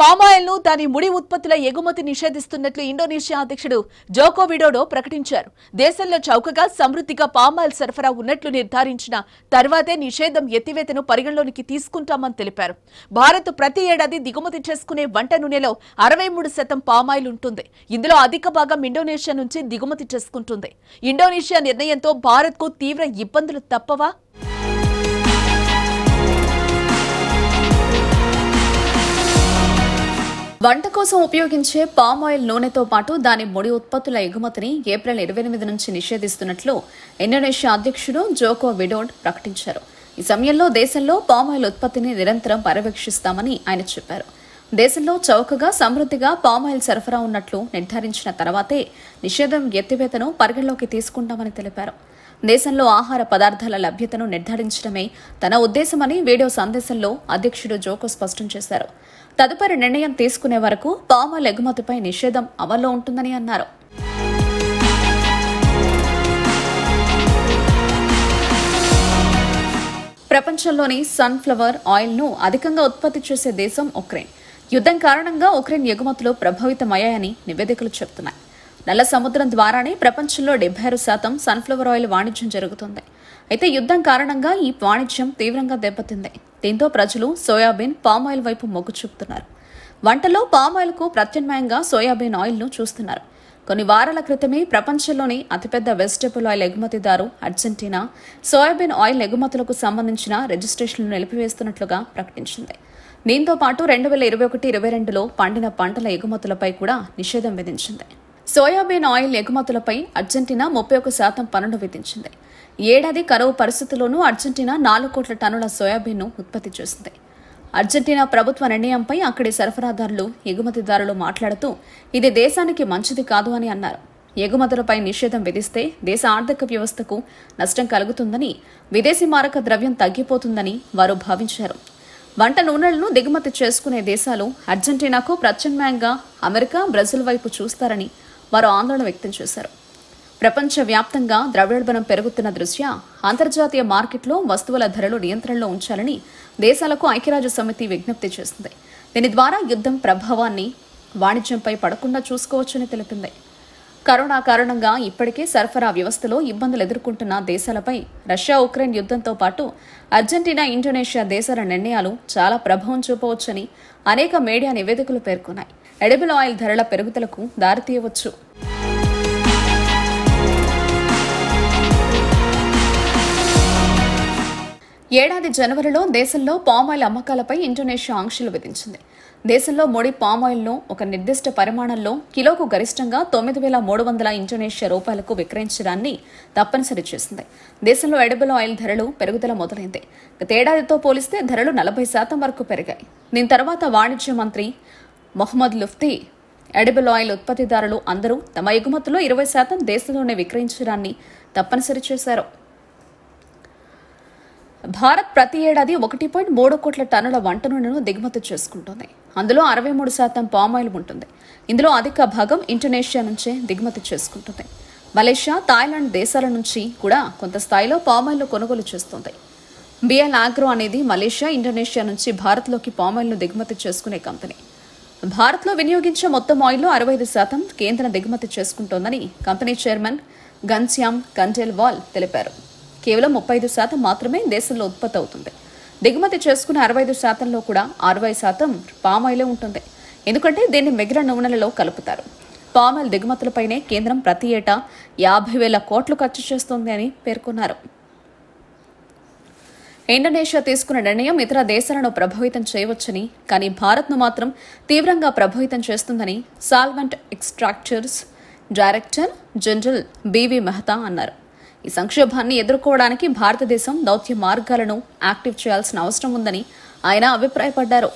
palm oil ను దాని ముడి ఉత్పత్తుల ఎగుమతి నిషేధిస్తున్నట్లు ఇండోనేషియా అధ్యక్షుడు జోకో విడోడో ప్రకటించారు దేశంలో చౌకగా సమృద్ధిగా పామాయిల్ సరఫరా ఉన్నట్లు నిర్ధారించిన తర్వాతే నిషేధం ఎత్తివేతను పరిగణలోనికి తీసుకుంటామని తెలిపారు భారత్ ప్రతి ఏడాది దిగుమతి చేసుకునే వంట నూనెలో అరవై మూడు శాతం పామాయిల్ ఉంటుంది ఇందులో అధిక భాగం ఇండోనేషియా నుంచి దిగుమతి చేసుకుంటుంది ఇండోనేషియా నిర్ణయంతో భారత్కు తీవ్ర ఇబ్బందులు తప్పవా వంట కోసం ఉపయోగించే పామ్ ఆయిల్ నూనెతో పాటు దాని ముడి ఉత్పత్తుల ఎగుమతిని ఏప్రిల్ ఇరవై ఎనిమిది నుంచి నిషేధిస్తున్నట్లు ఇండోనేషియా అధ్యక్షుడు జోకో విడోడ్ ప్రకటించారు ఈ సమయంలో దేశంలో పామ్ ఆయిల్ ఉత్పత్తిని నిరంతరం పర్యవేక్షిస్తామని ఆయన చెప్పారు దేశంలో చౌకగా సమృద్ధిగా పామ్ ఆయిల్ సరఫరా ఉన్నట్లు నిర్ధారించిన తర్వాతే నిషేధం ఎత్తివేతను పరిగణలోకి తీసుకుంటామని తెలిపారు దేశంలో ఆహార పదార్థాల లభ్యతను నిర్ధారించడమే తన ఉద్దేశమని వీడియో సందేశంలో అధ్యక్షుడు జోకో స్పష్టం చేశారు తదుపరి నిర్ణయం తీసుకునే వరకు పామాల్ ఎగుమతిపై నిషేధం అమల్లో ఉంటుందని అన్నారు ప్రపంచంలోని సన్ఫ్లవర్ ఆయిల్ను అధికంగా ఉత్పత్తి చేసే దేశం ఉక్రెయిన్ యుద్ధం కారణంగా ఉక్రెయిన్ ఎగుమతులు ప్రభావితమయ్యాయని నివేదికలు చెబుతున్నాయి నల్ల సముద్రం ద్వారానే ప్రపంచంలో డెబ్బై ఆరు శాతం సన్ఫ్లవర్ ఆయిల్ వాణిజ్యం జరుగుతుంది అయితే యుద్ధం కారణంగా ఈ వాణిజ్యం తీవ్రంగా దెబ్బతింది దీంతో ప్రజలు సోయాబీన్ పామ్ ఆయిల్ వైపు మొగ్గు చూపుతున్నారు వంటలో పామ్ ఆయిల్కు ప్రత్యామ్నాయంగా సోయాబీన్ ఆయిల్ను చూస్తున్నారు కొన్ని వారాల క్రితమే ప్రపంచంలోని అతిపెద్ద వెజిటబుల్ ఆయిల్ ఎగుమతిదారు అర్జెంటీనా సోయాబీన్ ఆయిల్ ఎగుమతులకు సంబంధించిన రిజిస్ట్రేషన్లు నిలిపివేస్తున్నట్లుగా ప్రకటించింది దీంతో పాటు రెండు వేల ఇరవై ఒకటి ఇరవై రెండులో పండిన పంటల ఎగుమతులపై కూడా నిషేధం విధించింది సోయాబీన్ ఆయిల్ ఎగుమతులపై అర్జెంటీనా ముప్పై ఒక శాతం పన్నులు విధించింది ఏడాది కరువు పరిస్థితుల్లోనూ అర్జెంటీనా నాలుగు కోట్ల టన్నుల సోయాబీన్ను ఉత్పత్తి చేసింది అర్జెంటీనా ప్రభుత్వ నిర్ణయంపై అక్కడి సరఫరాదారులు ఎగుమతిదారులు మాట్లాడుతూ ఇది దేశానికి మంచిది కాదు అని అన్నారు ఎగుమతులపై నిషేధం విధిస్తే దేశ ఆర్థిక వ్యవస్థకు నష్టం కలుగుతుందని విదేశీ మారక ద్రవ్యం తగ్గిపోతుందని వారు భావించారు వంట నూనెలను దిగుమతి చేసుకునే దేశాలు అర్జెంటీనాకు ప్రత్యామ్నాయంగా అమెరికా బ్రెజిల్ వైపు చూస్తారని వారు ఆందోళన వ్యక్తం చేశారు ప్రపంచవ్యాప్తంగా ద్రవ్యోల్బణం పెరుగుతున్న దృష్ట్యా అంతర్జాతీయ మార్కెట్లో వస్తువుల ధరలు నియంత్రణలో ఉంచాలని దేశాలకు ఐక్యరాజ్య సమితి విజ్ఞప్తి చేసింది దీని ద్వారా యుద్ధం ప్రభావాన్ని వాణిజ్యంపై పడకుండా చూసుకోవచ్చని తెలిపింది కరోనా కారణంగా ఇప్పటికే సరఫరా వ్యవస్థలో ఇబ్బందులు ఎదుర్కొంటున్న దేశాలపై రష్యా ఉక్రెయిన్ యుద్ధంతో పాటు అర్జెంటీనా ఇండోనేషియా దేశాల నిర్ణయాలు చాలా ప్రభావం చూపవచ్చని అనేక మీడియా నివేదికలు పేర్కొన్నాయి ఎడబుల్ ఆయిల్ ధరల పెరుగుదలకు దారితీయవచ్చు ఏడాది జనవరిలో దేశంలో పామాయిల్ అమ్మకాలపై ఇండోనేషియా ఆంక్షలు విధించింది దేశంలో మోడీ పామాయిల్ను ఒక నిర్దిష్ట పరిమాణంలో కిలోకు గరిష్టంగా తొమ్మిది వేల మూడు వందల ఇండోనేషియా రూపాయలకు విక్రయించడాన్ని తప్పనిసరి చేసింది దేశంలో ఎడబుల్ ఆయిల్ ధరలు పెరుగుదల మొదలైంది గతేడాదితో పోలిస్తే ధరలు నలభై శాతం వరకు పెరిగాయి దీని తర్వాత వాణిజ్య మంత్రి మొహమ్మద్ లుఫ్తీ ఎడబుల్ ఆయిల్ ఉత్పత్తిదారులు అందరూ తమ ఎగుమతుల్లో ఇరవై శాతం దేశంలోనే విక్రయించడాన్ని తప్పనిసరి చేశారు భారత్ ప్రతి ఏడాది ఒకటి పాయింట్ మూడు కోట్ల టన్నుల వంట నూనెను దిగుమతి చేసుకుంటుంది అందులో అరవై మూడు శాతం పామాయిల్ ఉంటుంది ఇందులో అధిక భాగం ఇండోనేషియా నుంచే దిగుమతి చేసుకుంటుంది మలేషియా థాయిలాండ్ దేశాల నుంచి కూడా కొంత స్థాయిలో పామాయిల్ను కొనుగోలు చేస్తుంది బిఎల్ ఆగ్రో అనేది మలేషియా ఇండోనేషియా నుంచి భారత్లోకి పామాయిల్ను దిగుమతి చేసుకునే కంపెనీ భారత్లో వినియోగించే మొత్తం ఆయిల్లో అరవై ఐదు శాతం కేంద్రం దిగుమతి చేసుకుంటోందని కంపెనీ చైర్మన్ ఘన్శ్యామ్ కంటేల్వాల్ తెలిపారు కేవలం ముప్పై ఐదు శాతం మాత్రమే దేశంలో ఉత్పత్తి అవుతుంది దిగుమతి చేసుకున్న అరవై ఐదు శాతంలో కూడా అరవై శాతం పామాయిలే ఉంటుంది ఎందుకంటే దీన్ని మిగిలిన నూనెలలో కలుపుతారు పామాయిల్ దిగుమతులపైనే కేంద్రం ప్రతి ఏటా యాభై వేల కోట్లు ఖర్చు చేస్తోంది అని పేర్కొన్నారు ఇండోనేషియా తీసుకున్న నిర్ణయం ఇతర దేశాలను ప్రభావితం చేయవచ్చని కానీ భారత్ను మాత్రం తీవ్రంగా ప్రభావితం చేస్తుందని solvent extractors director general BV Mehta అన్నారు ఈ సంక్షోభాన్ని ఎదుర్కోవడానికి భారతదేశం దౌత్య మార్గాలను యాక్టివ్ చేయాల్సిన అవసరం ఉందని ఆయన అభిప్రాయపడ్డారు